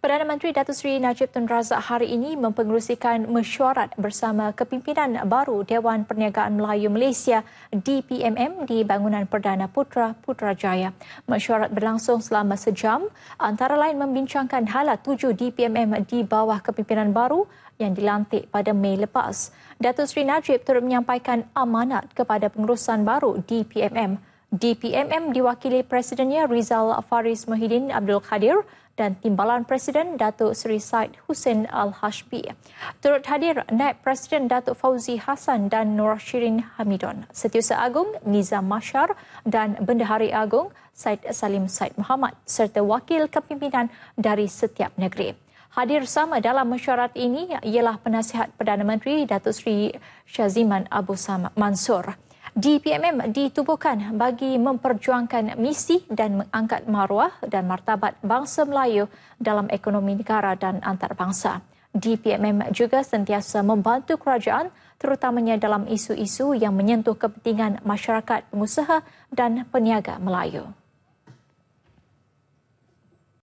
Perdana Menteri Datuk Seri Najib Tun Razak hari ini mempengerusikan mesyuarat bersama kepimpinan baru Dewan Perniagaan Melayu Malaysia DPMM di Bangunan Perdana Putra Putrajaya. Mesyuarat berlangsung selama sejam antara lain membincangkan hala tujuh DPMM di bawah kepimpinan baru yang dilantik pada Mei lepas. Datuk Seri Najib turut menyampaikan amanat kepada pengurusan baru DPMM. DPMM diwakili Presidennya Rizal Faris Mohidin Abdul Kadir dan Timbalan Presiden Datuk Seri Said Hussein Al-Hashbi. Turut hadir Naib Presiden Datuk Fauzi Hassan dan Nur Syirin Hamidon, Setiausaha Agung Nizam Mashar dan Bendahari Agung Said Salim Said Muhammad serta wakil kepimpinan dari setiap negeri. Hadir sama dalam mesyuarat ini ialah penasihat Perdana Menteri Datuk Seri Syaziman Abu Sam Mansur di PMM ditubuhkan bagi memperjuangkan misi dan mengangkat maruah dan martabat bangsa Melayu dalam ekonomi negara dan antarabangsa. DPMM juga sentiasa membantu kerajaan terutamanya dalam isu-isu yang menyentuh kepentingan masyarakat pengusaha dan peniaga Melayu.